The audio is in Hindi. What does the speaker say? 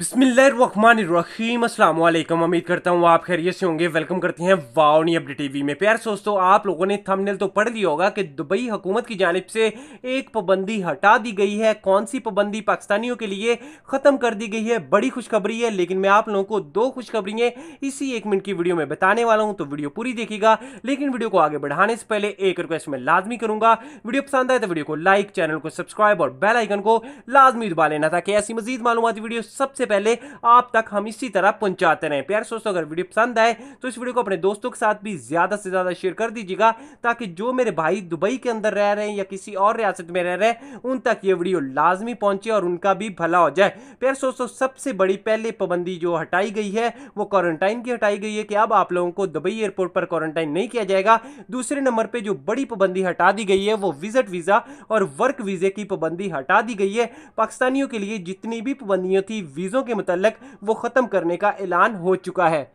बिस्मिल्लाम असलम उम्मीद करता हूँ आप खैरियत से होंगे वेलकम करते हैं वाओनी अपडेट टीवी में प्यार दोस्तों आप लोगों ने थंबनेल तो पढ़ लिया होगा कि दुबई हुकूमत की जानब से एक पाबंदी हटा दी गई है कौन सी पाबंदी पाकिस्तानियों के लिए ख़त्म कर दी गई है बड़ी खुशखबरी है लेकिन मैं आप लोगों को दो खुशखबरियाँ इसी एक मिनट की वीडियो में बताने वाला हूँ तो वीडियो पूरी देखेगा लेकिन वीडियो को आगे बढ़ाने से पहले एक रिक्वेस्ट में लाजमी करूँगा वीडियो पसंद आए तो वीडियो को लाइक चैनल को सब्सक्राइब और बेलाइकन को लाजमी दबा लेना ताकि ऐसी मजीद मालूमती वीडियो सबसे पहले आप तक हम इसी तरह पहुंचाते रहे प्यार दोस्तों अगर वीडियो पसंद आए तो इस वीडियो को अपने दोस्तों के साथ भी ज़्यादा से ज़्यादा शेयर कर दीजिएगा ताकि जो मेरे भाई दुबई के अंदर रह रहे हैं या किसी और रियासत में रह रहे हैं उन तक ये वीडियो लाजमी पहुंचे और उनका भी भला हो जाए प्यार दोस्तों सबसे बड़ी पहले पाबंदी जो हटाई गई है वो क्वारंटाइन की हटाई गई है कि अब आप लोगों को दुबई एयरपोर्ट पर क्वारंटाइन नहीं किया जाएगा दूसरे नंबर पर जो बड़ी पाबंदी हटा दी गई है वो विजिट वीज़ा और वर्क वीज़े की पाबंदी हटा दी गई है पाकिस्तानियों के लिए जितनी भी पाबंदियां थी चीज़ों के मतलब वो ख़त्म करने का ऐलान हो चुका है